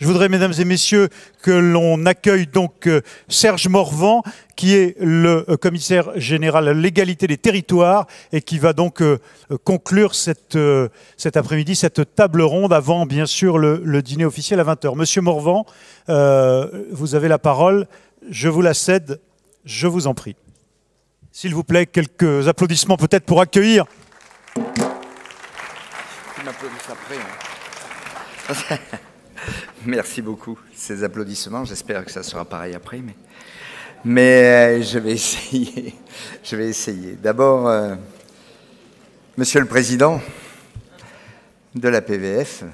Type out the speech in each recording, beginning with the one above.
Je voudrais, mesdames et messieurs, que l'on accueille donc euh, Serge Morvan, qui est le euh, commissaire général à l'égalité des territoires et qui va donc euh, conclure cet après-midi cette table ronde avant, bien sûr, le, dîner officiel à 20h. Monsieur Morvan, vous avez la parole. Je vous la cède. Je vous en prie. S'il vous plaît, quelques applaudissements peut-être pour accueillir. Merci beaucoup. Ces applaudissements, j'espère que ça sera pareil après, mais, euh, je vais essayer. Je vais essayer. D'abord, euh, Monsieur le Président de la PVF,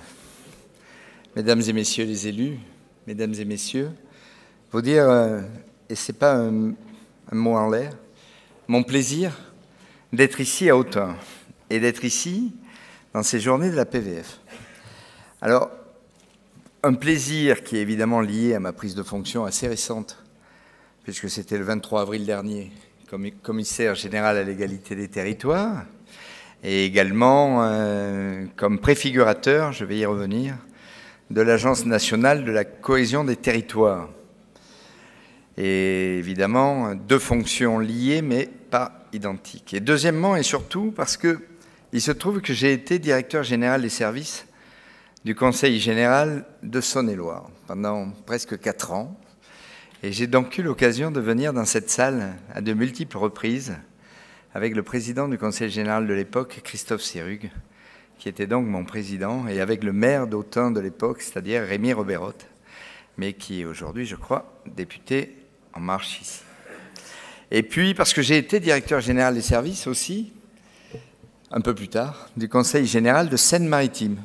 Mesdames et Messieurs les élus, Mesdames et Messieurs, vous dire, euh, et et n'est pas un, un mot en l'air, mon plaisir d'être ici à Autun et d'être ici dans ces journées de la PVF. Alors, un plaisir qui est évidemment lié à ma prise de fonction assez récente, puisque c'était le 23 avril dernier, comme commissaire général à l'égalité des territoires, et également euh, comme préfigurateur, je vais y revenir, de l'Agence nationale de la cohésion des territoires. Et évidemment, deux fonctions liées, mais pas identiques. Et deuxièmement, et surtout, parce que il se trouve que j'ai été directeur général des services du Conseil général de Saône-et-Loire pendant presque quatre ans. Et j'ai donc eu l'occasion de venir dans cette salle à de multiples reprises avec le président du Conseil général de l'époque, Christophe Sirugue, qui était donc mon président, et avec le maire d'Autun de l'époque, c'est-à-dire Rémi Roberoth, mais qui est aujourd'hui, je crois, député En Marche ici. Et puis, parce que j'ai été directeur général des services aussi, un peu plus tard, du Conseil général de Seine-Maritime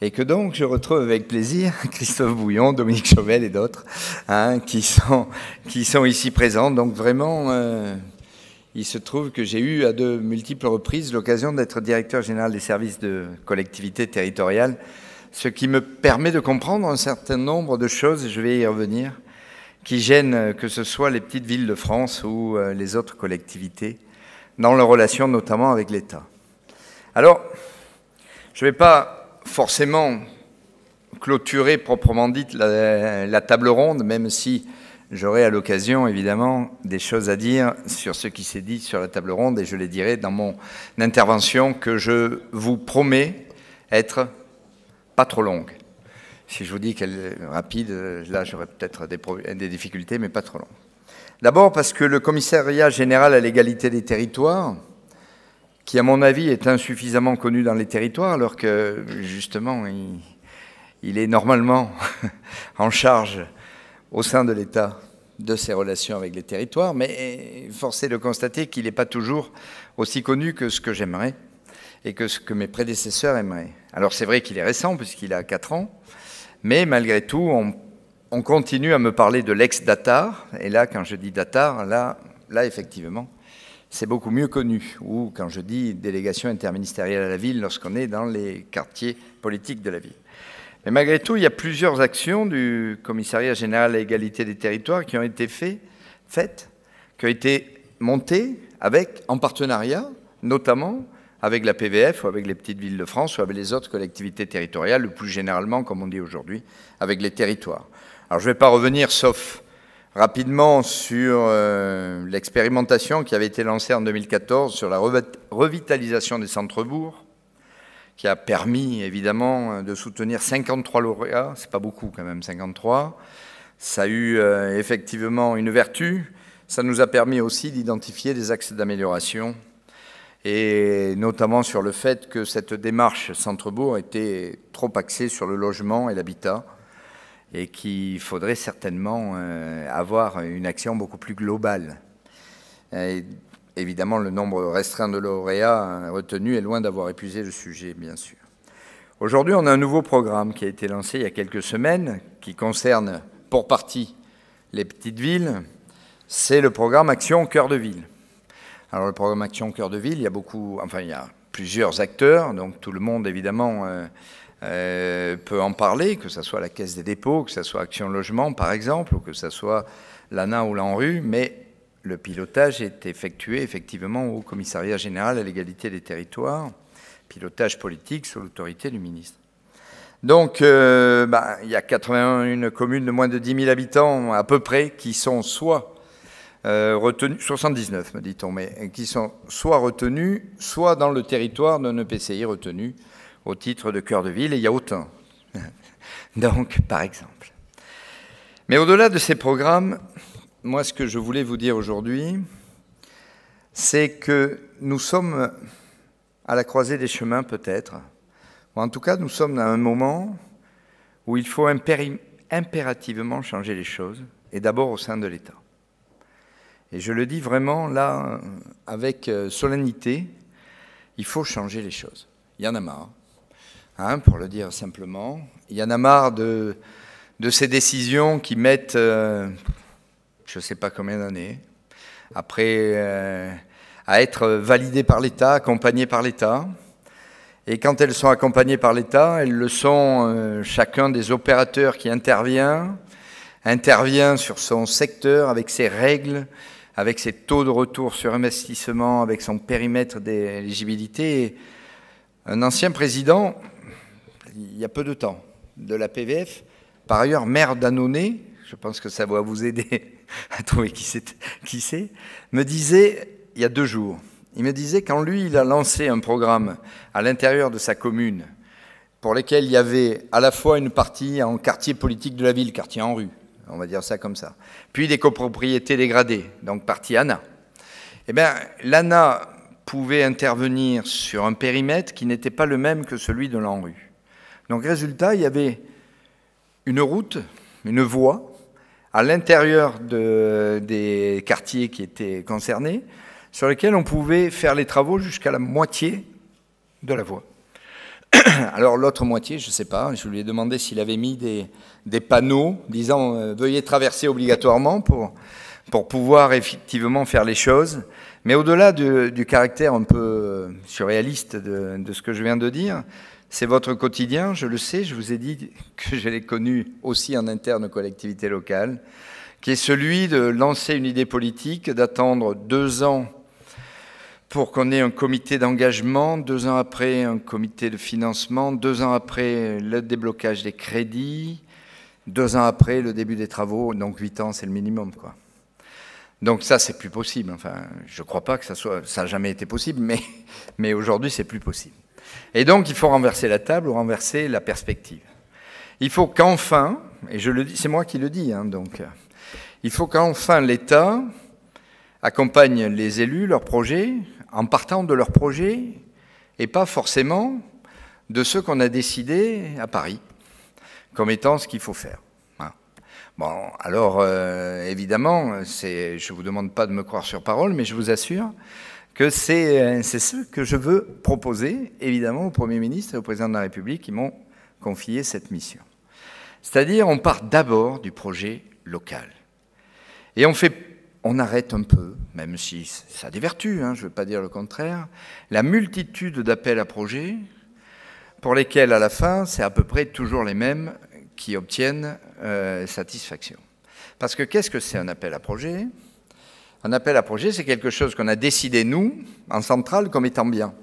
et que donc je retrouve avec plaisir Christophe Bouillon, Dominique Chauvel et d'autres hein, qui, sont, qui sont ici présents. Donc vraiment, euh, il se trouve que j'ai eu à de multiples reprises l'occasion d'être directeur général des services de collectivité territoriale, ce qui me permet de comprendre un certain nombre de choses, je vais y revenir, qui gênent euh, que ce soit les petites villes de France ou euh, les autres collectivités, dans leurs relations notamment avec l'État. Alors, je ne vais pas forcément clôturer proprement dite la, table ronde, même si j'aurai à l'occasion évidemment des choses à dire sur ce qui s'est dit sur la table ronde et je les dirai dans mon intervention que je vous promets être pas trop longue. Si je vous dis qu'elle est rapide, là j'aurai peut-être des, des, difficultés, mais pas trop longue. D'abord parce que le commissariat général à l'égalité des territoires, qui, à mon avis, est insuffisamment connu dans les territoires, alors que, justement, il, est normalement en charge au sein de l'État de ses relations avec les territoires, mais eh, forcé de constater qu'il n'est pas toujours aussi connu que ce que j'aimerais et que ce que mes prédécesseurs aimeraient. Alors c'est vrai qu'il est récent puisqu'il a 4 ans, mais malgré tout, on, on continue à me parler de l'ex-Datar, et là, quand je dis Datar, là, là effectivement, c'est beaucoup mieux connu, ou quand je dis délégation interministérielle à la ville, lorsqu'on est dans les quartiers politiques de la ville. Mais malgré tout, il y a plusieurs actions du commissariat général à l'égalité des territoires qui ont été faites, qui ont été montées avec, en partenariat, notamment avec la PVF ou avec les petites villes de France ou avec les autres collectivités territoriales, ou plus généralement, comme on dit aujourd'hui, avec les territoires. Alors je ne vais pas revenir, sauf rapidement sur euh, l'expérimentation qui avait été lancée en 2014 sur la revitalisation des centres-bourgs, qui a permis évidemment de soutenir 53 lauréats, c'est pas beaucoup quand même, 53. Ça a eu euh, effectivement une vertu, ça nous a permis aussi d'identifier des axes d'amélioration, et notamment sur le fait que cette démarche centre-bourg était trop axée sur le logement et l'habitat, et qu'il faudrait certainement euh, avoir une action beaucoup plus globale. évidemment, le nombre restreint de lauréats euh, retenus est loin d'avoir épuisé le sujet, bien sûr. Aujourd'hui, on a un nouveau programme qui a été lancé il y a quelques semaines, qui concerne pour partie les petites villes. C'est le programme Action Cœur de Ville. Alors le programme Action Cœur de Ville, il y a beaucoup, enfin il y a plusieurs acteurs, donc tout le monde évidemment euh, euh, peut en parler, que ce soit la Caisse des dépôts, que ce soit Action Logement par exemple, ou que ce soit l'ANA ou l'ANRU, mais le pilotage est effectué effectivement au Commissariat général à l'égalité des territoires, pilotage politique sous l'autorité du ministre. Donc, euh, bah, il y a 81 communes de moins de 10 000 habitants à peu près qui sont soit euh, retenues, 79 me dit-on, mais qui sont soit retenues, soit dans le territoire d'un EPCI retenu au titre de cœur de ville, et il y a autant. Donc, par exemple. Mais au-delà de ces programmes, moi, ce que je voulais vous dire aujourd'hui, c'est que nous sommes à la croisée des chemins, peut-être. en tout cas, nous sommes à un moment où il faut impérativement changer les choses, et d'abord au sein de l'État. Et je le dis vraiment là, euh, avec euh, solennité, il faut changer les choses. Il y en a marre hein, pour le dire simplement. Il y en a marre de, de ces décisions qui mettent, euh, je ne sais pas combien d'années, après, euh, à être validées par l'État, accompagnées par l'État. Et quand elles sont accompagnées par l'État, elles le sont, euh, chacun des opérateurs qui intervient, intervient sur son secteur avec ses règles, avec ses taux de retour sur investissement, avec son périmètre d'éligibilité. Un ancien président, il y a peu de temps, de la PVF. Par ailleurs, maire d'Annonay, je pense que ça va vous aider à trouver qui c'est, qui me disait il y a deux jours, il me disait quand lui, il a lancé un programme à l'intérieur de sa commune pour lequel il y avait à la fois une partie en quartier politique de la ville, quartier en rue, on va dire ça comme ça, puis des copropriétés dégradées, donc partie ANA. Eh bien, l'ANA pouvait intervenir sur un périmètre qui n'était pas le même que celui de l'ANRU. Donc résultat, il y avait une route, une voie, à l'intérieur des quartiers qui étaient concernés, sur lesquels on pouvait faire les travaux jusqu'à la moitié de la voie. Alors l'autre moitié, je ne sais pas, je lui ai demandé s'il avait mis des, panneaux disant euh, veuillez traverser obligatoirement pour, pour pouvoir effectivement faire les choses. Mais au-delà du caractère un peu euh, surréaliste de, ce que je viens de dire, c'est votre quotidien, je le sais, je vous ai dit que je l'ai connu aussi en interne aux collectivités locales, qui est celui de lancer une idée politique, d'attendre deux ans pour qu'on ait un comité d'engagement, deux ans après un comité de financement, deux ans après le déblocage des crédits, deux ans après le début des travaux, donc huit ans c'est le minimum quoi. Donc ça, c'est plus possible. Enfin, je ne crois pas que ça soit, ça n'a jamais été possible, mais, mais aujourd'hui, c'est plus possible. Et donc, il faut renverser la table ou renverser la perspective. Il faut qu'enfin, et je le dis, c'est moi qui le dis, hein, donc, il faut qu'enfin l'État accompagne les élus, leurs projets, en partant de leurs projets et pas forcément de ce qu'on a décidé à Paris comme étant ce qu'il faut faire. Bon, alors euh, évidemment, je ne vous demande pas de me croire sur parole, mais je vous assure que euh, c'est ce que je veux proposer, évidemment, au Premier ministre et au Président de la République qui m'ont confié cette mission. C'est-à-dire, on part d'abord du projet local. Et on, fait, on arrête un peu, même si ça a des vertus, hein, je ne veux pas dire le contraire, la multitude d'appels à projets pour lesquels, à la fin, c'est à peu près toujours les mêmes qui obtiennent euh, satisfaction. Parce que qu'est-ce que c'est un appel à projet un appel à projet, c'est quelque chose qu'on a décidé, nous, en centrale, comme étant bien.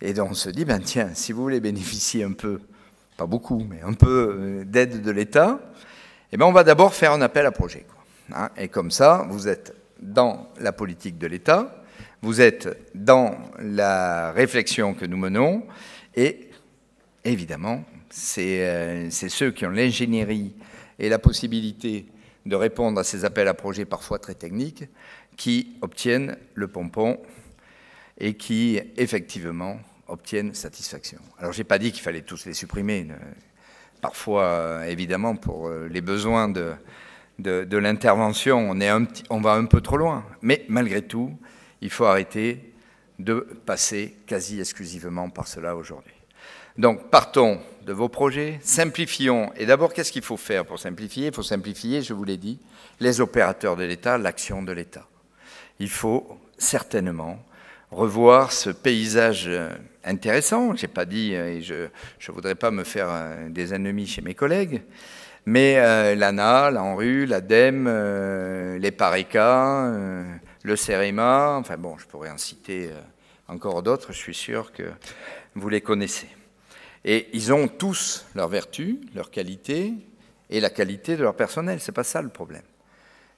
Et donc on se dit, ben tiens, si vous voulez bénéficier un peu, pas beaucoup, mais un peu euh, d'aide de l'État, eh ben on va d'abord faire un appel à projet. Hein. et comme ça, vous êtes dans la politique de l'État, vous êtes dans la réflexion que nous menons, et évidemment, c'est euh, ceux qui ont l'ingénierie et la possibilité de répondre à ces appels à projets parfois très techniques qui obtiennent le pompon et qui, effectivement, obtiennent satisfaction. Alors, je n'ai pas dit qu'il fallait tous les supprimer. Parfois, euh, évidemment, pour euh, les besoins de, de, de l'intervention, on, on va un peu trop loin. Mais malgré tout, il faut arrêter de passer quasi exclusivement par cela aujourd'hui. Donc partons de vos projets, simplifions. Et d'abord, qu'est-ce qu'il faut faire pour simplifier Il faut simplifier, je vous l'ai dit, les opérateurs de l'État, l'action de l'État. Il faut certainement revoir ce paysage euh, intéressant, je n'ai pas dit, euh, et je ne voudrais pas me faire euh, des ennemis chez mes collègues, mais l'ANA, l'ANRU, l'ADEME, les PARECA, le CEREMA, enfin bon, je pourrais en citer encore d'autres, je suis sûr que vous les connaissez. Et ils ont tous leurs vertus, leurs qualités et la qualité de leur personnel. C'est pas ça le problème.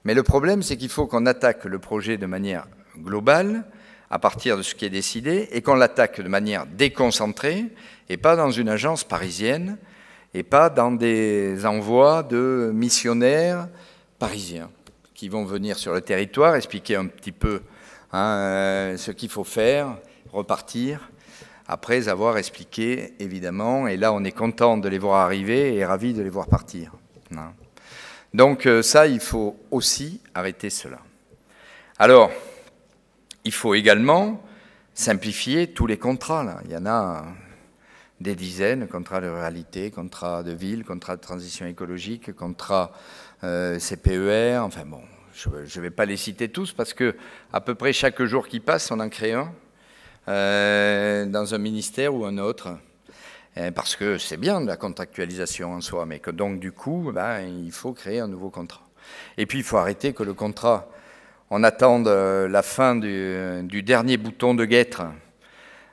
Mais le problème, c'est qu'il faut qu'on attaque le projet de manière globale, à partir de ce qui est décidé, et qu'on l'attaque de manière déconcentrée, et pas dans une agence parisienne, et pas dans des envois de missionnaires parisiens qui vont venir sur le territoire expliquer un petit peu hein, euh, ce qu'il faut faire, repartir après avoir expliqué, évidemment, et là on est content de les voir arriver et ravi de les voir partir. Donc euh, ça, il faut aussi arrêter cela. Alors, il faut également simplifier tous les contrats. Il y en a des dizaines, contrats de réalité, contrats de ville, contrats de transition écologique, contrats euh, CPER, enfin bon, je ne vais pas les citer tous parce que à peu près chaque jour qui passe, on en crée un. Euh, dans un ministère ou un autre. Euh, parce que c'est bien de la contractualisation en soi, mais que donc du coup, ben, il faut créer un nouveau contrat. Et puis il faut arrêter que le contrat, on attende euh, la fin du, dernier bouton de guêtre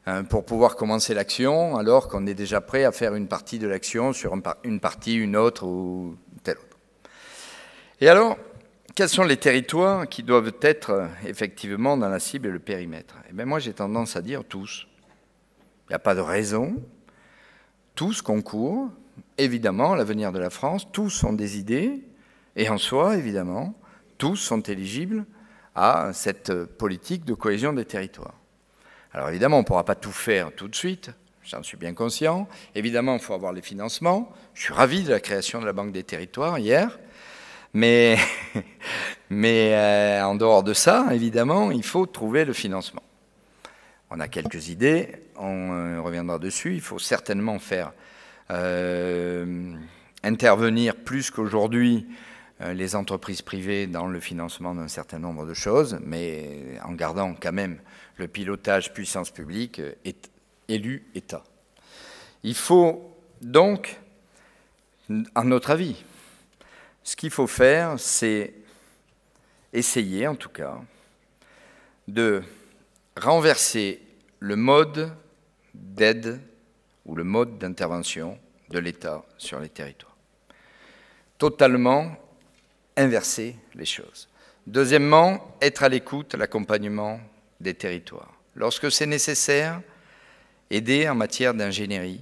hein, pour pouvoir commencer l'action, alors qu'on est déjà prêt à faire une partie de l'action sur une, partie, une autre ou telle autre. Et alors, quels sont les territoires qui doivent être euh, effectivement dans la cible et le périmètre Eh bien, moi, j'ai tendance à dire tous. Il n'y a pas de raison. Tous concourent, évidemment, à l'avenir de la France. Tous ont des idées, et en soi, évidemment, tous sont éligibles à cette euh, politique de cohésion des territoires. Alors évidemment, on ne pourra pas tout faire tout de suite, j'en suis bien conscient. Évidemment, il faut avoir les financements. Je suis ravi de la création de la Banque des territoires hier. Mais, euh, en dehors de ça, évidemment, il faut trouver le financement. On a quelques idées, on euh, reviendra dessus. Il faut certainement faire euh, intervenir plus qu'aujourd'hui les entreprises privées dans le financement d'un certain nombre de choses, mais en gardant quand même le pilotage puissance publique élu État. Il faut donc, à notre avis, ce qu'il faut faire, c'est essayer en tout cas de renverser le mode d'aide ou le mode d'intervention de l'État sur les territoires. Totalement inverser les choses. Deuxièmement, être à l'écoute, l'accompagnement des territoires. Lorsque c'est nécessaire, aider en matière d'ingénierie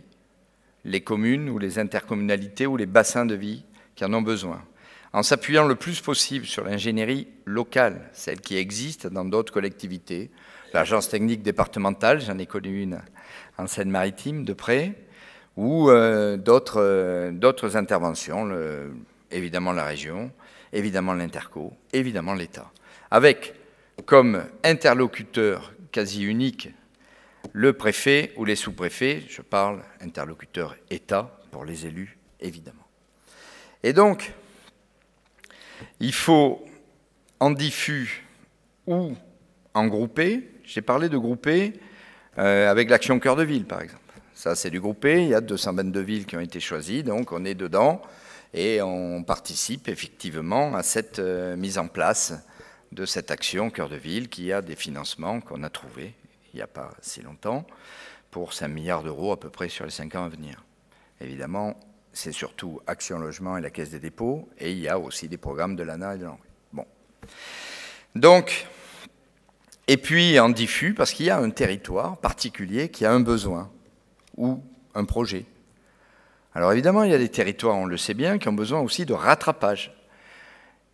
les communes ou les intercommunalités ou les bassins de vie qui en ont besoin en s'appuyant le plus possible sur l'ingénierie locale, celle qui existe dans d'autres collectivités. L'agence technique départementale, j'en ai connu une en Seine-Maritime de près, ou euh, euh, d'autres interventions, évidemment la région, évidemment l'Interco, évidemment l'État, avec comme interlocuteur quasi unique le préfet ou les sous-préfets, je parle interlocuteur État pour les élus, évidemment. Et donc, il faut en diffus ou en grouper. J'ai parlé de groupé euh, avec l'action cœur de ville, par exemple. Ça, c'est du groupé. Il y a 222 villes qui ont été choisies, donc on est dedans et on participe effectivement à cette euh, mise en place de cette action cœur de ville qui a des financements qu'on a trouvés il n'y a pas si longtemps pour 5 milliards d'euros à peu près sur les 5 ans à venir. Évidemment, c'est surtout Action Logement et la Caisse des dépôts, et il y a aussi des programmes de l'ANA et de l'ANRI. Donc, et puis en diffus, parce qu'il y a un territoire particulier qui a un besoin ou un projet. Alors évidemment, il y a des territoires, on le sait bien, qui ont besoin aussi de rattrapage.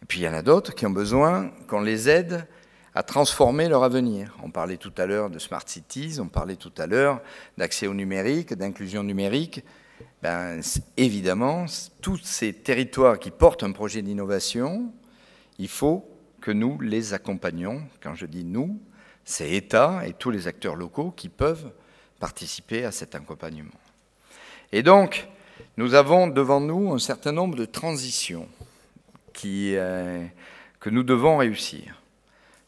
Et puis il y en a d'autres qui ont besoin qu'on les aide à transformer leur avenir. On parlait tout à l'heure de Smart Cities, on parlait tout à l'heure d'accès au numérique, d'inclusion numérique. Ben, évidemment, tous ces territoires qui portent un projet d'innovation, il faut que nous les accompagnions. Quand je dis nous, c'est État et tous les acteurs locaux qui peuvent participer à cet accompagnement. Et donc, nous avons devant nous un certain nombre de transitions euh, que nous devons réussir.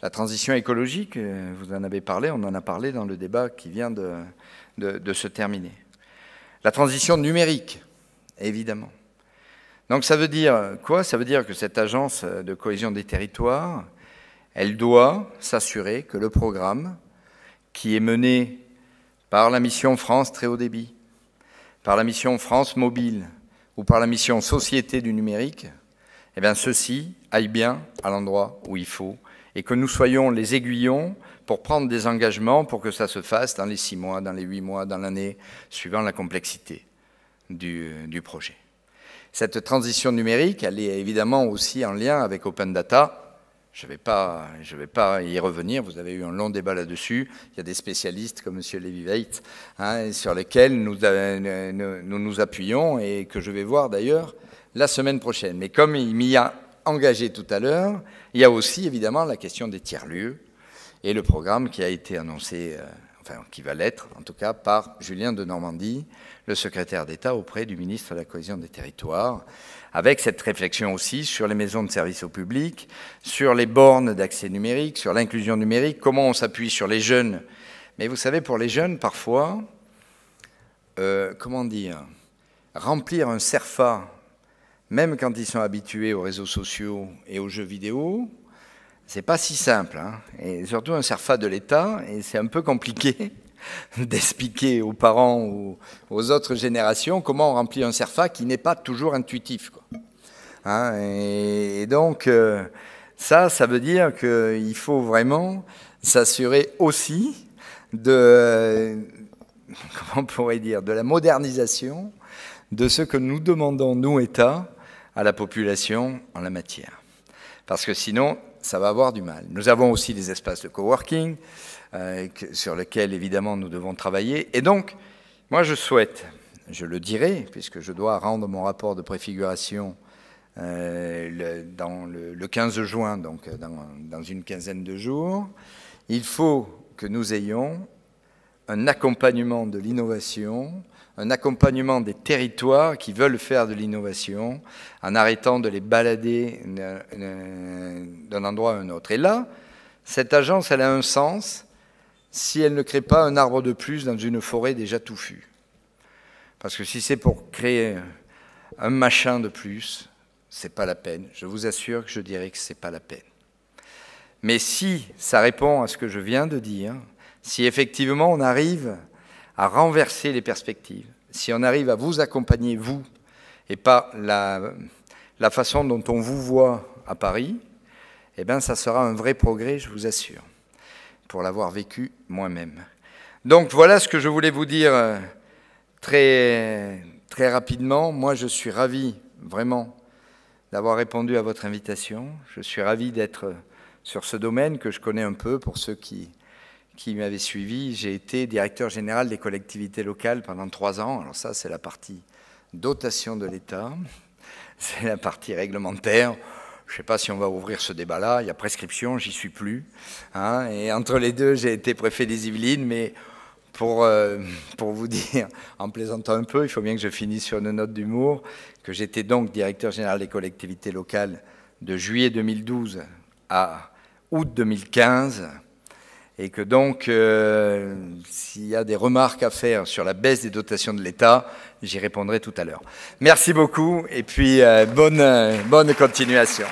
La transition écologique, euh, vous en avez parlé, on en a parlé dans le débat qui vient de se terminer. La transition numérique, évidemment. Donc ça veut dire quoi Ça veut dire que cette agence de cohésion des territoires, elle doit s'assurer que le programme qui est mené par la mission France très haut débit, par la mission France mobile ou par la mission Société du numérique, eh bien ceci aille bien à l'endroit où il faut et que nous soyons les aiguillons pour prendre des engagements pour que ça se fasse dans les six mois, dans les huit mois, dans l'année, suivant la complexité du, projet. Cette transition numérique, elle est évidemment aussi en lien avec Open Data, je ne vais, pas, vais pas y revenir, vous avez eu un long débat là-dessus. Il y a des spécialistes comme M. levy veit hein, sur lesquels euh, nous, nous, nous appuyons et que je vais voir d'ailleurs la semaine prochaine. Mais comme il m'y a engagé tout à l'heure, il y a aussi évidemment la question des tiers-lieux et le programme qui a été annoncé, euh, enfin qui va l'être en tout cas, par Julien de Normandie, le secrétaire d'État auprès du ministre de la Cohésion des Territoires, avec cette réflexion aussi sur les maisons de services au public, sur les bornes d'accès numérique, sur l'inclusion numérique, comment on s'appuie sur les jeunes. Mais vous savez, pour les jeunes, parfois, euh, comment dire, remplir un CERFA, même quand ils sont habitués aux réseaux sociaux et aux jeux vidéo, c'est pas si simple, hein. et surtout un CERFA de l'État, et c'est un peu compliqué d'expliquer aux parents ou aux autres générations comment on remplit un CERFA qui n'est pas toujours intuitif. Hein, et, donc, euh, ça, ça veut dire qu'il faut vraiment s'assurer aussi de, comment on pourrait dire, de la modernisation de ce que nous demandons, nous, État, à la population en la matière. Parce que sinon, ça va avoir du mal. Nous avons aussi des espaces de coworking euh, sur lesquels évidemment nous devons travailler. Et donc, moi je souhaite, je le dirai, puisque je dois rendre mon rapport de préfiguration euh, le, dans le, 15 juin, donc euh, dans, dans une quinzaine de jours, il faut que nous ayons un accompagnement de l'innovation, un accompagnement des territoires qui veulent faire de l'innovation, en arrêtant de les balader d'un endroit à un autre. Et là, cette agence, elle a un sens si elle ne crée pas un arbre de plus dans une forêt déjà touffue. Parce que si c'est pour créer un machin de plus, c'est pas la peine. Je vous assure que je dirais que c'est pas la peine. Mais si ça répond à ce que je viens de dire, si effectivement on arrive à renverser les perspectives, si on arrive à vous accompagner, vous, et pas la, façon dont on vous voit à Paris, eh bien ça sera un vrai progrès, je vous assure, pour l'avoir vécu moi-même. Donc voilà ce que je voulais vous dire euh, très, très rapidement. Moi, je suis ravi vraiment d'avoir répondu à votre invitation. Je suis ravi d'être sur ce domaine que je connais un peu pour ceux qui qui m'avait suivi, j'ai été directeur général des collectivités locales pendant trois ans. Alors ça, c'est la partie dotation de l'État, c'est la partie réglementaire. Je ne sais pas si on va ouvrir ce débat-là. Il y a prescription, j'y suis plus. Hein. Et entre les deux, j'ai été préfet des Yvelines, mais pour, euh, pour vous dire, en plaisantant un peu, il faut bien que je finisse sur une note d'humour, que j'étais donc directeur général des collectivités locales de juillet 2012 à août 2015 et que donc, euh, s'il y a des remarques à faire sur la baisse des dotations de l'État, j'y répondrai tout à l'heure. Merci beaucoup, et puis euh, bonne, bonne continuation.